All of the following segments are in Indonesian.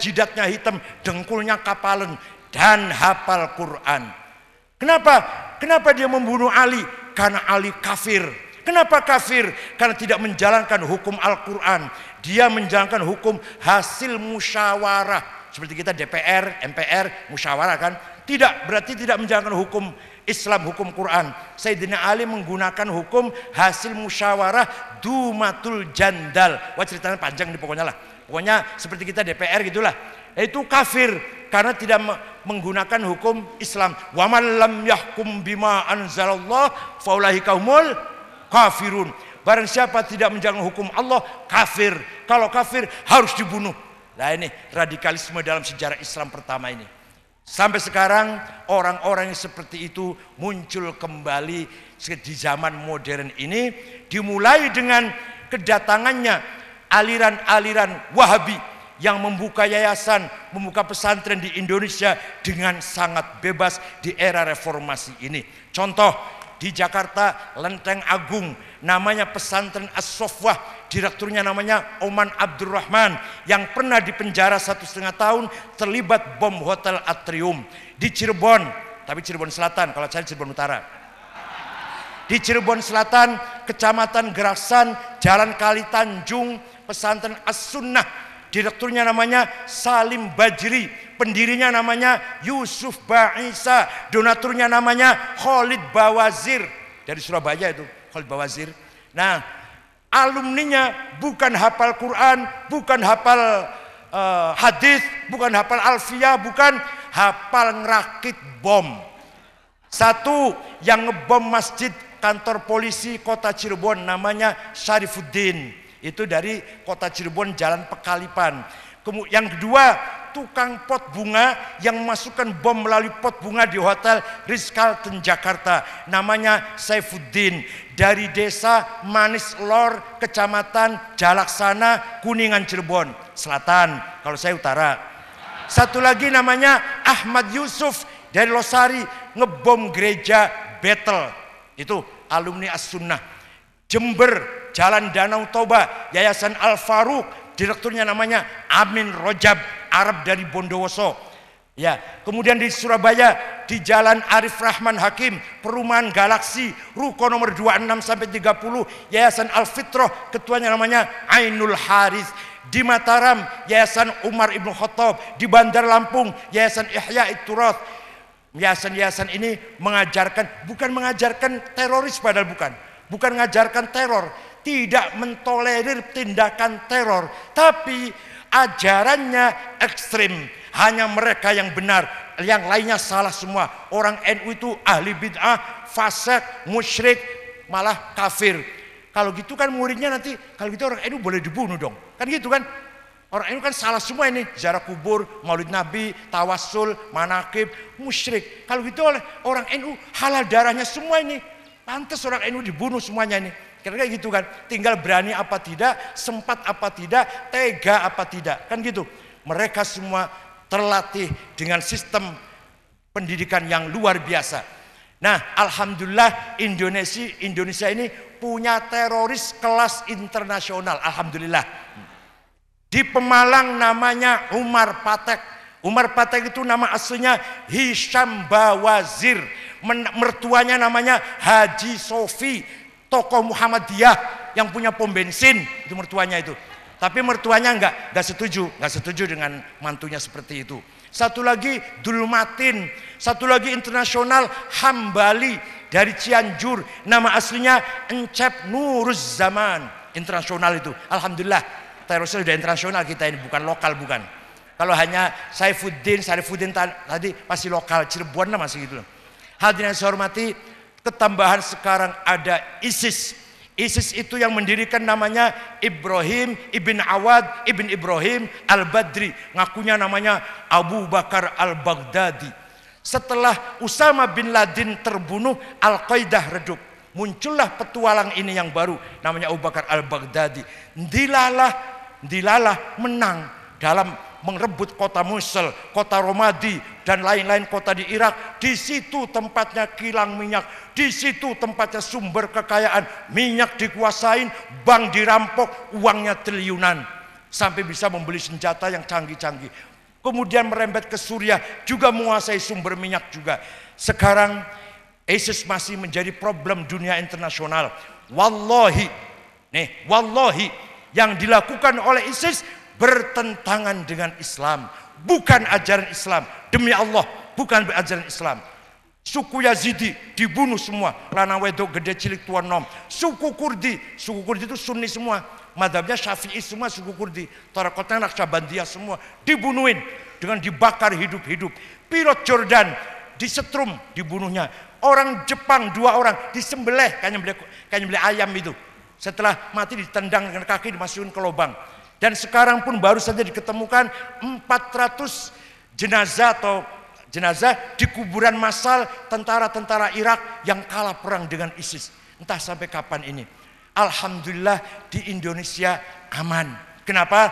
jidatnya hitam, dengkulnya kapalan dan hafal Quran. Kenapa? Kenapa dia membunuh Ali? Karena Ali kafir. Kenapa kafir? Karena tidak menjalankan hukum Al-Quran. Dia menjalankan hukum hasil musyawarah. Seperti kita DPR, MPR, musyawarah kan? Tidak, berarti tidak menjalankan hukum Islam, hukum Quran. Sayyidina Ali menggunakan hukum hasil musyawarah dumatul jandal. Wah ceritanya panjang di pokoknya lah. Pokoknya seperti kita DPR gitulah. Itu kafir karena tidak menggunakan hukum Islam. Wa lam yahkum bima anzalallah faulahi kaumul kafirun. Barang siapa tidak menjaga hukum Allah, kafir. Kalau kafir harus dibunuh. Nah ini radikalisme dalam sejarah Islam pertama ini. Sampai sekarang orang-orang yang seperti itu muncul kembali di zaman modern ini dimulai dengan kedatangannya aliran-aliran Wahabi yang membuka yayasan, membuka pesantren di Indonesia dengan sangat bebas di era reformasi ini. Contoh di Jakarta Lenteng Agung namanya pesantren As-Sofwah direkturnya namanya Oman Abdurrahman yang pernah dipenjara satu setengah tahun terlibat bom hotel Atrium di Cirebon tapi Cirebon Selatan kalau saya Cirebon Utara di Cirebon Selatan, Kecamatan Gerasan, Jalan Kali Tanjung, pesantren As-Sunnah. Direkturnya namanya Salim Bajri, pendirinya namanya Yusuf Ba'isa, donaturnya namanya Khalid Bawazir dari Surabaya itu, Khalid Bawazir. Nah, alumninya bukan hafal Quran, bukan hafal uh, hadis, bukan hafal alfiah, bukan hafal ngerakit bom. Satu yang ngebom masjid kantor polisi kota Cirebon namanya Syarifuddin. Itu dari kota Cirebon Jalan Pekalipan. Yang kedua, tukang pot bunga yang memasukkan bom melalui pot bunga di Hotel Ritz-Carlton Jakarta. Namanya Saifuddin dari desa Manis Lor, Kecamatan Jalaksana, Kuningan Cirebon Selatan. Kalau saya utara. Satu lagi namanya Ahmad Yusuf dari Losari ngebom gereja Betel. Itu alumni As-Sunnah. Jember Jalan Danau Toba, Yayasan Al Faruk, direkturnya namanya Amin Rojab, Arab dari Bondowoso. Ya, kemudian di Surabaya di Jalan Arif Rahman Hakim, Perumahan Galaksi, Ruko nomor 26 sampai 30, Yayasan Al Fitroh, ketuanya namanya Ainul Haris di Mataram Yayasan Umar Ibnu Khattab di Bandar Lampung Yayasan Ihya Iturot. yayasan-yayasan ini mengajarkan bukan mengajarkan teroris padahal bukan bukan mengajarkan teror tidak mentolerir tindakan teror, tapi ajarannya ekstrim. Hanya mereka yang benar, yang lainnya salah semua. Orang NU itu ahli bid'ah, fasik, musyrik, malah kafir. Kalau gitu kan muridnya nanti, kalau gitu orang NU boleh dibunuh dong. Kan gitu kan? Orang NU kan salah semua ini, ziarah kubur, maulid nabi, tawasul, manakib, musyrik. Kalau gitu oleh orang NU halal darahnya semua ini. Pantas orang NU dibunuh semuanya ini. Kira Karena gitu kan, tinggal berani apa tidak, sempat apa tidak, tega apa tidak. Kan gitu. Mereka semua terlatih dengan sistem pendidikan yang luar biasa. Nah, alhamdulillah Indonesia Indonesia ini punya teroris kelas internasional. Alhamdulillah. Di Pemalang namanya Umar Patek. Umar Patek itu nama aslinya Hisham Bawazir. mertuanya namanya Haji Sofi tokoh Muhammadiyah yang punya pom bensin itu mertuanya itu tapi mertuanya enggak enggak setuju enggak setuju dengan mantunya seperti itu satu lagi Dulmatin satu lagi internasional Hambali dari Cianjur nama aslinya Encep Nuruz Zaman internasional itu Alhamdulillah terorisnya sudah internasional kita ini bukan lokal bukan kalau hanya Saifuddin Saifuddin tadi pasti lokal Cirebon lah masih gitu hadirin yang saya hormati Ketambahan sekarang ada ISIS. ISIS itu yang mendirikan namanya Ibrahim ibn Awad ibn Ibrahim al-Badri. Ngakunya namanya Abu Bakar al-Baghdadi. Setelah Usama bin Laden terbunuh, Al-Qaeda redup. Muncullah petualang ini yang baru namanya Abu Bakar al-Baghdadi. Dilalah, dilalah menang dalam merebut kota Mosul, kota Romadi, dan lain-lain kota di Irak. Di situ tempatnya kilang minyak, di situ tempatnya sumber kekayaan. Minyak dikuasain, bank dirampok, uangnya triliunan. Sampai bisa membeli senjata yang canggih-canggih. Kemudian merembet ke Suriah, juga menguasai sumber minyak juga. Sekarang ISIS masih menjadi problem dunia internasional. Wallahi, nih, wallahi yang dilakukan oleh ISIS bertentangan dengan Islam. Bukan ajaran Islam. Demi Allah, bukan ajaran Islam. Suku Yazidi dibunuh semua. Lana wedok gede cilik tuan nom. Suku Kurdi, suku Kurdi itu Sunni semua. Madhabnya Syafi'i semua suku Kurdi. Torakotnya Naksabandia semua. Dibunuhin dengan dibakar hidup-hidup. Pilot Jordan disetrum dibunuhnya. Orang Jepang dua orang disembelih kayaknya beli kayaknya beli ayam itu. Setelah mati ditendang dengan kaki dimasukin ke lubang. Dan sekarang pun baru saja diketemukan 400 jenazah atau jenazah di kuburan massal tentara-tentara Irak yang kalah perang dengan ISIS. Entah sampai kapan ini. Alhamdulillah di Indonesia aman. Kenapa?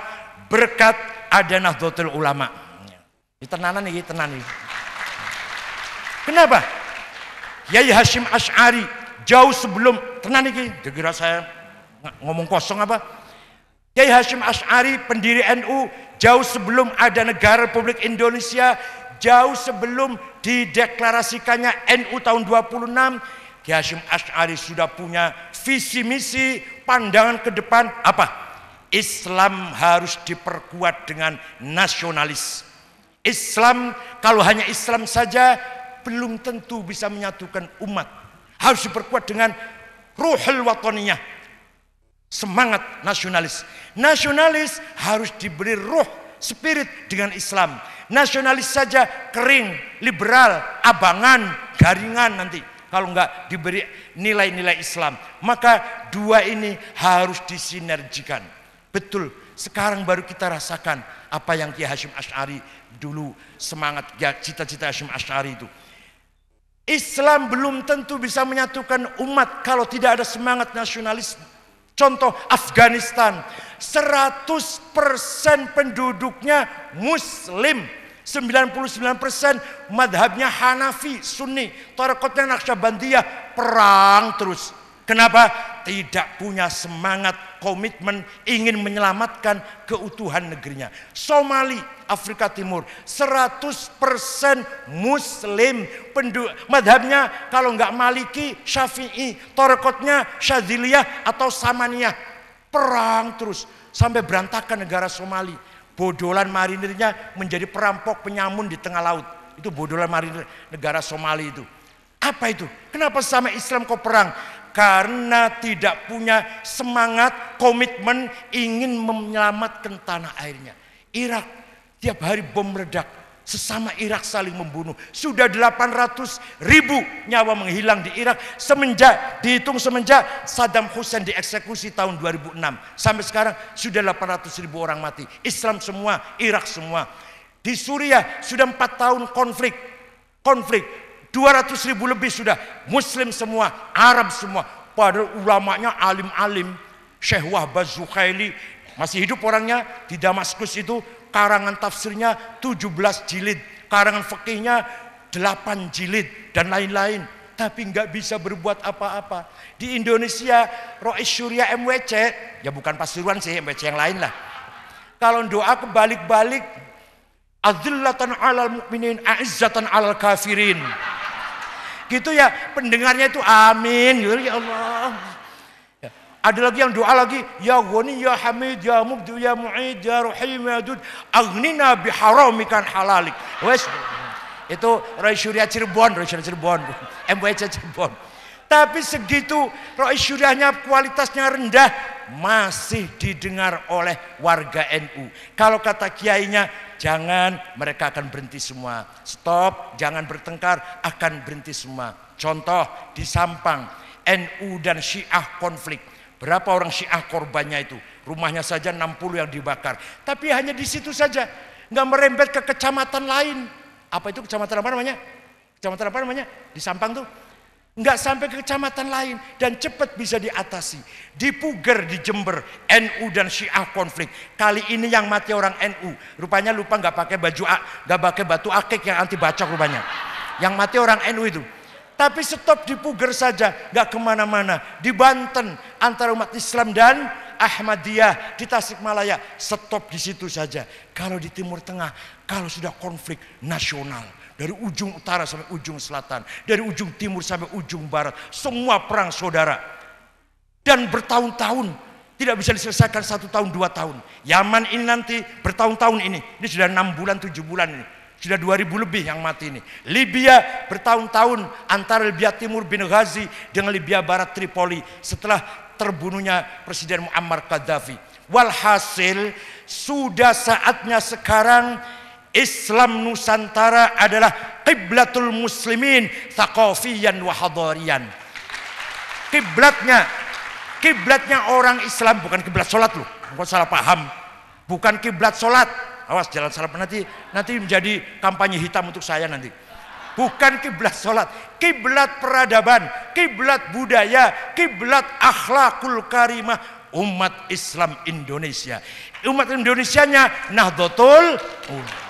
Berkat ada Nahdlatul Ulama. Ini tenanan ini, tenan ini. Kenapa? Yai Hashim Ash'ari jauh sebelum tenan ini, dikira saya ngomong kosong apa? Kiai Hashim Ash'ari pendiri NU jauh sebelum ada negara Republik Indonesia, jauh sebelum dideklarasikannya NU tahun 26, Kiai Hashim Ash'ari sudah punya visi misi, pandangan ke depan apa? Islam harus diperkuat dengan nasionalis. Islam kalau hanya Islam saja belum tentu bisa menyatukan umat. Harus diperkuat dengan ruhul watoniyah, semangat nasionalis. Nasionalis harus diberi ruh spirit dengan Islam. Nasionalis saja kering, liberal, abangan, garingan nanti. Kalau nggak diberi nilai-nilai Islam. Maka dua ini harus disinergikan. Betul, sekarang baru kita rasakan apa yang Kiai Hashim Ash'ari dulu semangat ya, cita-cita Hashim Ash'ari itu. Islam belum tentu bisa menyatukan umat kalau tidak ada semangat nasionalis Contoh Afghanistan, 100% penduduknya muslim. 99% madhabnya Hanafi, Sunni, Tarekatnya Naksabandiyah perang terus. Kenapa? Tidak punya semangat, komitmen, ingin menyelamatkan keutuhan negerinya. Somali, Afrika Timur, 100% muslim. Penduduk, madhabnya kalau nggak maliki, syafi'i, torekotnya syadiliyah atau samaniyah. Perang terus, sampai berantakan negara Somali. Bodolan marinernya menjadi perampok penyamun di tengah laut. Itu bodolan marinir negara Somali itu. Apa itu? Kenapa sama Islam kok perang? karena tidak punya semangat, komitmen ingin menyelamatkan tanah airnya. Irak tiap hari bom meledak, sesama Irak saling membunuh. Sudah 800 ribu nyawa menghilang di Irak semenjak dihitung semenjak Saddam Hussein dieksekusi tahun 2006 sampai sekarang sudah 800 ribu orang mati. Islam semua, Irak semua. Di Suriah sudah empat tahun konflik, konflik 200 ribu lebih sudah Muslim semua, Arab semua. Padahal ulamanya alim-alim. Syekh Wahbaz Zuhaili masih hidup orangnya di Damaskus itu karangan tafsirnya 17 jilid, karangan fakihnya 8 jilid dan lain-lain. Tapi nggak bisa berbuat apa-apa. Di Indonesia, Rois Syuria MWC, ya bukan Pasuruan sih, MWC yang lain lah. Kalau doa kebalik-balik, Azillatan alal mu'minin, a'izzatan alal kafirin gitu ya pendengarnya itu amin gitu ya Allah ya, ada lagi yang doa lagi ya goni ya hamid ya mubdu ya mu'id ya rahim ya jud aghnina biharamikan halalik wes itu Roy Surya Cirebon Roy Surya Cirebon MWC Cirebon tapi segitu Roy Suryanya kualitasnya rendah masih didengar oleh warga NU. Kalau kata kiainya, jangan mereka akan berhenti semua. Stop, jangan bertengkar, akan berhenti semua. Contoh di Sampang, NU dan Syiah konflik. Berapa orang Syiah korbannya itu? Rumahnya saja 60 yang dibakar. Tapi hanya di situ saja, nggak merembet ke kecamatan lain. Apa itu kecamatan apa namanya? Kecamatan apa namanya? Di Sampang tuh nggak sampai ke kecamatan lain dan cepat bisa diatasi. dipuger, di Jember, NU dan Syiah konflik. Kali ini yang mati orang NU. Rupanya lupa nggak pakai baju nggak pakai batu akik yang anti bacok rupanya. Yang mati orang NU itu. Tapi stop dipuger saja, nggak kemana-mana. Di Banten antara umat Islam dan Ahmadiyah di Tasikmalaya stop di situ saja. Kalau di Timur Tengah, kalau sudah konflik nasional dari ujung utara sampai ujung selatan. Dari ujung timur sampai ujung barat. Semua perang saudara. Dan bertahun-tahun tidak bisa diselesaikan satu tahun dua tahun. Yaman ini nanti bertahun-tahun ini. Ini sudah enam bulan tujuh bulan ini. Sudah dua ribu lebih yang mati ini. Libya bertahun-tahun antara Libya Timur bin Benghazi dengan Libya Barat Tripoli setelah terbunuhnya Presiden Muammar Gaddafi. Walhasil sudah saatnya sekarang Islam Nusantara adalah kiblatul muslimin thakofiyan wa Kiblatnya kiblatnya orang Islam bukan kiblat sholat loh. Engkau salah paham. Bukan kiblat sholat. Awas jalan salah nanti nanti menjadi kampanye hitam untuk saya nanti. Bukan kiblat sholat. kiblat peradaban, kiblat budaya, kiblat akhlakul karimah umat Islam Indonesia. Umat Indonesianya Nahdlatul Ulama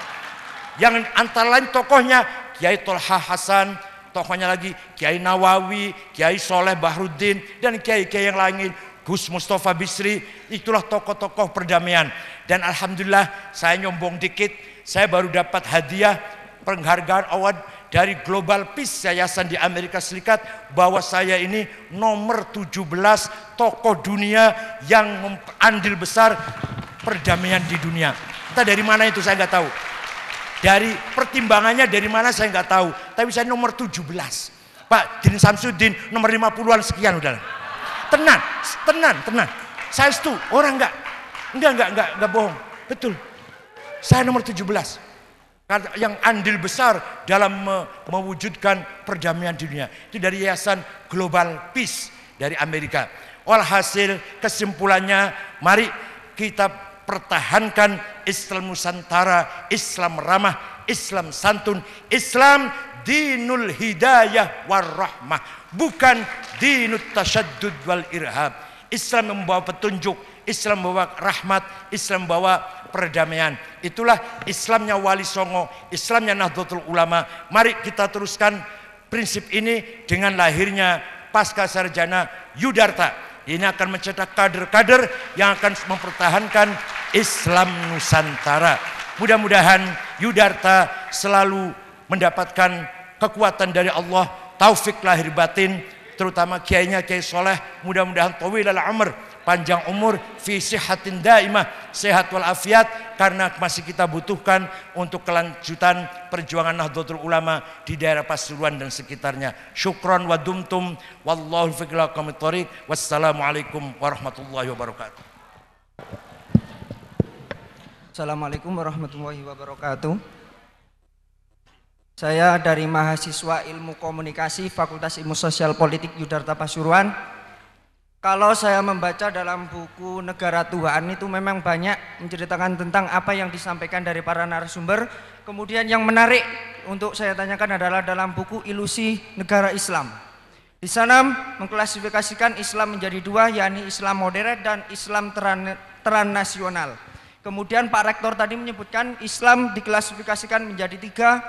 yang antara lain tokohnya Kiai Tolha Hasan, tokohnya lagi Kiai Nawawi, Kiai Soleh Bahruddin, dan Kiai-Kiai yang lain. Gus Mustafa Bisri, itulah tokoh-tokoh perdamaian. Dan Alhamdulillah saya nyombong dikit, saya baru dapat hadiah penghargaan award dari Global Peace Yayasan di Amerika Serikat bahwa saya ini nomor 17 tokoh dunia yang andil besar perdamaian di dunia. Entah dari mana itu saya nggak tahu. Dari pertimbangannya dari mana saya nggak tahu. Tapi saya nomor 17. Pak Din Samsudin nomor 50-an sekian udah. Tenang, tenang, tenang. Saya itu orang nggak, nggak, nggak, nggak, nggak bohong. Betul. Saya nomor 17. Yang andil besar dalam mewujudkan perdamaian dunia. Itu dari Yayasan Global Peace dari Amerika. Walhasil kesimpulannya, mari kita pertahankan Islam Nusantara, Islam ramah, Islam santun, Islam dinul hidayah war bukan dinut tasyaddud wal irhab. Islam membawa petunjuk, Islam membawa rahmat, Islam membawa perdamaian. Itulah Islamnya Wali Songo, Islamnya Nahdlatul Ulama. Mari kita teruskan prinsip ini dengan lahirnya pasca sarjana Yudarta. Ini akan mencetak kader-kader yang akan mempertahankan Islam Nusantara. Mudah-mudahan Yudarta selalu mendapatkan kekuatan dari Allah, taufik lahir batin, terutama kiainya Kiai Soleh, mudah-mudahan al amr, panjang umur, fi sihatin daimah, sehat wal afiat karena masih kita butuhkan untuk kelanjutan perjuangan Nahdlatul Ulama di daerah Pasuruan dan sekitarnya. Syukron wa dumtum wallahu fi Wassalamualaikum warahmatullahi wabarakatuh. Assalamualaikum warahmatullahi wabarakatuh. Saya dari mahasiswa Ilmu Komunikasi Fakultas Ilmu Sosial Politik Yudarta Pasuruan. Kalau saya membaca dalam buku Negara Tuhan itu memang banyak menceritakan tentang apa yang disampaikan dari para narasumber. Kemudian yang menarik untuk saya tanyakan adalah dalam buku Ilusi Negara Islam. Di sana mengklasifikasikan Islam menjadi dua, yakni Islam Moderat dan Islam transnasional. transnasional. Kemudian Pak Rektor tadi menyebutkan Islam diklasifikasikan menjadi tiga.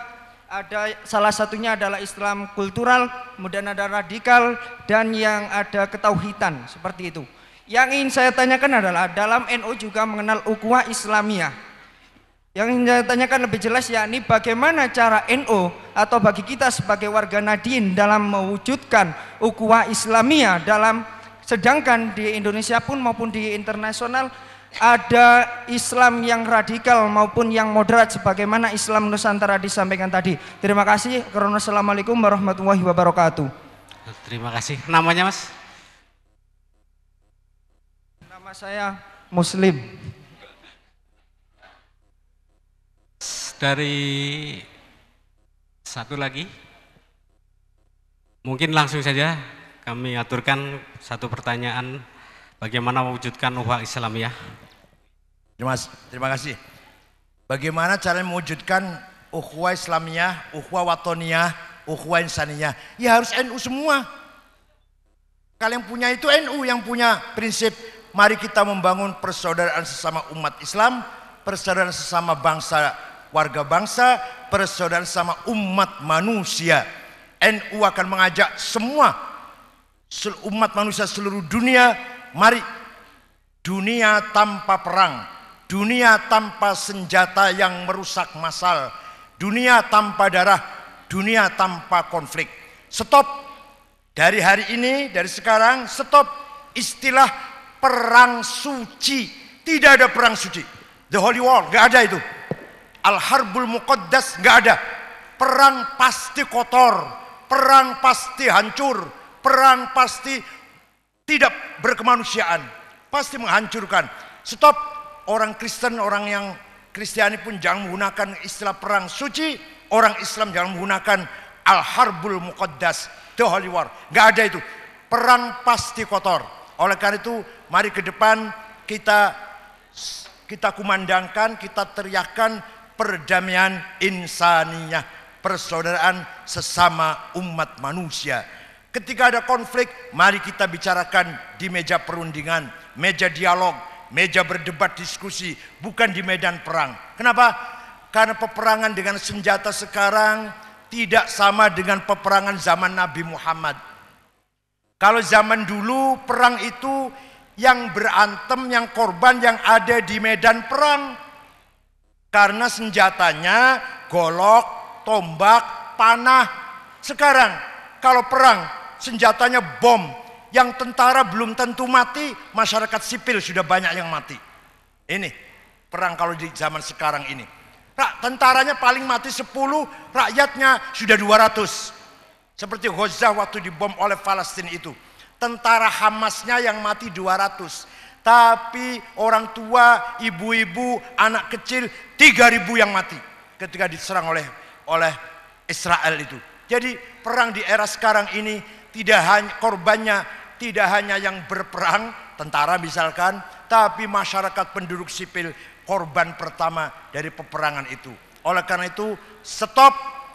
Ada salah satunya adalah Islam kultural, kemudian ada radikal, dan yang ada ketauhitan seperti itu. Yang ingin saya tanyakan adalah dalam NU juga mengenal ukhuwah Islamiyah. Yang ingin saya tanyakan lebih jelas yakni bagaimana cara NU atau bagi kita sebagai warga Nadin dalam mewujudkan ukhuwah Islamiyah dalam sedangkan di Indonesia pun maupun di internasional ada Islam yang radikal maupun yang moderat sebagaimana Islam Nusantara disampaikan tadi. Terima kasih. Karena assalamualaikum warahmatullahi wabarakatuh. Terima kasih. Namanya mas? Nama saya Muslim. Dari satu lagi, mungkin langsung saja kami aturkan satu pertanyaan bagaimana mewujudkan Islam Islamiyah? Terima, terima kasih. Bagaimana cara mewujudkan ukhuwah Islamiyah, ukhuwah watoniyah, ukhuwah insaniyah? Ya harus NU semua. Kalian punya itu NU yang punya prinsip mari kita membangun persaudaraan sesama umat Islam, persaudaraan sesama bangsa warga bangsa, persaudaraan sesama umat manusia. NU akan mengajak semua umat manusia seluruh dunia mari dunia tanpa perang, dunia tanpa senjata yang merusak massal, dunia tanpa darah, dunia tanpa konflik. Stop dari hari ini, dari sekarang, stop istilah perang suci. Tidak ada perang suci. The Holy War, nggak ada itu. Al-Harbul Muqaddas, nggak ada. Perang pasti kotor, perang pasti hancur, perang pasti tidak berkemanusiaan, pasti menghancurkan. Stop orang Kristen, orang yang Kristiani pun jangan menggunakan istilah perang suci, orang Islam jangan menggunakan al-harbul muqaddas, the holy war. Nggak ada itu. Perang pasti kotor. Oleh karena itu, mari ke depan kita kita kumandangkan, kita teriakkan perdamaian insaniyah, persaudaraan sesama umat manusia. Ketika ada konflik, mari kita bicarakan di meja perundingan, meja dialog, meja berdebat diskusi, bukan di medan perang. Kenapa? Karena peperangan dengan senjata sekarang tidak sama dengan peperangan zaman Nabi Muhammad. Kalau zaman dulu perang itu yang berantem, yang korban yang ada di medan perang. Karena senjatanya golok, tombak, panah. Sekarang kalau perang senjatanya bom. Yang tentara belum tentu mati, masyarakat sipil sudah banyak yang mati. Ini perang kalau di zaman sekarang ini. Rak, tentaranya paling mati 10, rakyatnya sudah 200. Seperti Gaza waktu dibom oleh Palestina itu. Tentara Hamasnya yang mati 200. Tapi orang tua, ibu-ibu, anak kecil 3000 yang mati ketika diserang oleh oleh Israel itu. Jadi perang di era sekarang ini tidak hanya korbannya tidak hanya yang berperang tentara misalkan tapi masyarakat penduduk sipil korban pertama dari peperangan itu oleh karena itu stop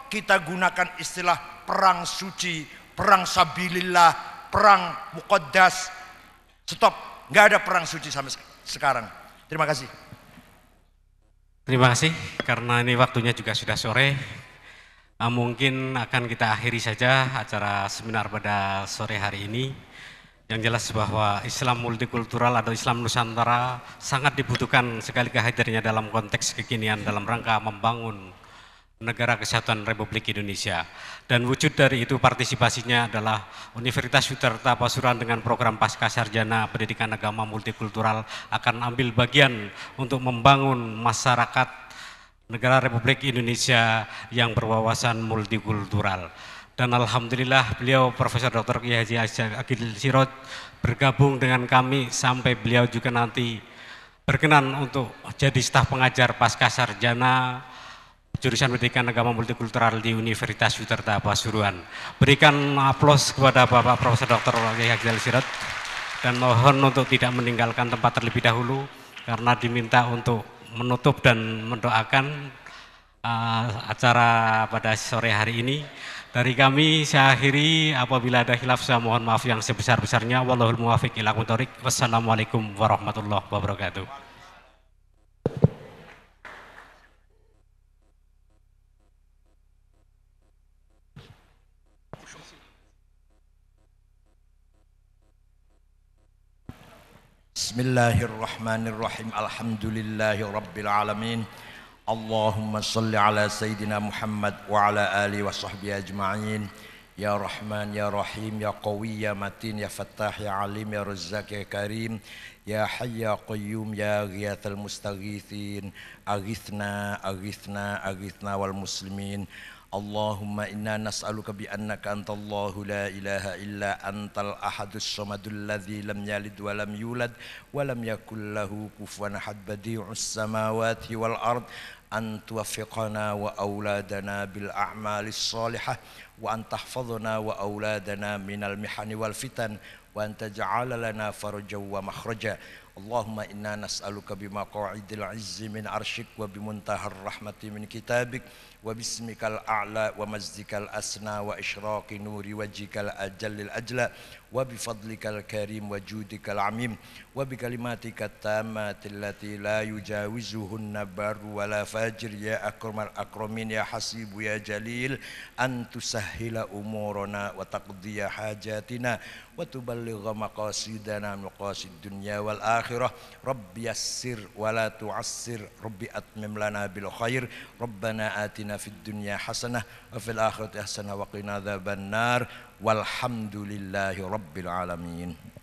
kita gunakan istilah perang suci perang sabilillah perang mukodas, stop nggak ada perang suci sampai sekarang terima kasih terima kasih karena ini waktunya juga sudah sore Nah, mungkin akan kita akhiri saja acara seminar pada sore hari ini. Yang jelas bahwa Islam multikultural atau Islam Nusantara sangat dibutuhkan sekali kehadirannya dalam konteks kekinian dalam rangka membangun negara kesatuan Republik Indonesia. Dan wujud dari itu partisipasinya adalah Universitas Witarta Pasuruan dengan program Pasca Sarjana Pendidikan Agama Multikultural akan ambil bagian untuk membangun masyarakat negara Republik Indonesia yang berwawasan multikultural. Dan Alhamdulillah beliau Profesor Dr. Kiai Haji Agil Sirot bergabung dengan kami sampai beliau juga nanti berkenan untuk jadi staf pengajar pasca sarjana jurusan pendidikan agama multikultural di Universitas Witarta Pasuruan. Berikan aplaus kepada Bapak Profesor Dr. Kiai Haji Sirot dan mohon untuk tidak meninggalkan tempat terlebih dahulu karena diminta untuk menutup dan mendoakan uh, acara pada sore hari ini. Dari kami saya akhiri apabila ada khilaf saya mohon maaf yang sebesar-besarnya. Wallahul muwafiq ila Wassalamualaikum warahmatullahi wabarakatuh. بسم الله الرحمن الرحيم الحمد لله رب العالمين اللهم صل على سيدنا محمد وعلى آله وصحبه أجمعين يا رحمن يا رحيم يا قوي يا متين يا فتاح يا عليم يا رزاق يا كريم يا حي يا قيوم يا غياث المستغيثين أغثنا أغثنا أغثنا والمسلمين اللهم إنا نسألك بأنك أنت الله لا إله إلا أنت الأحد الصمد الذي لم يلد ولم يولد ولم يكن له كفوا أحد بديع السماوات والأرض أن توفقنا وأولادنا بالأعمال الصالحة وأن تحفظنا وأولادنا من المحن والفتن وأن تجعل لنا فرجا ومخرجا اللهم إنا نسألك بمقاعد العز من عرشك وبمنتهى الرحمة من كتابك وباسمك الأعلى ومجدك الأسنى وإشراق نور وجهك الأجل الأجلى وبفضلك الكريم وجودك العميم وبكلماتك التامة التي لا يجاوزهن بر ولا فاجر يا أكرم الأكرمين يا حسيب يا جليل أن تسهل أمورنا وتقضي حاجاتنا وتبلغ مقاصدنا مقاصد الدنيا والآخرة رب يسر ولا تعسر رب أتمم لنا بالخير ربنا آتنا في الدنيا حسنة وفي الآخرة حسنة وقنا عذاب النار والحمد لله رب العالمين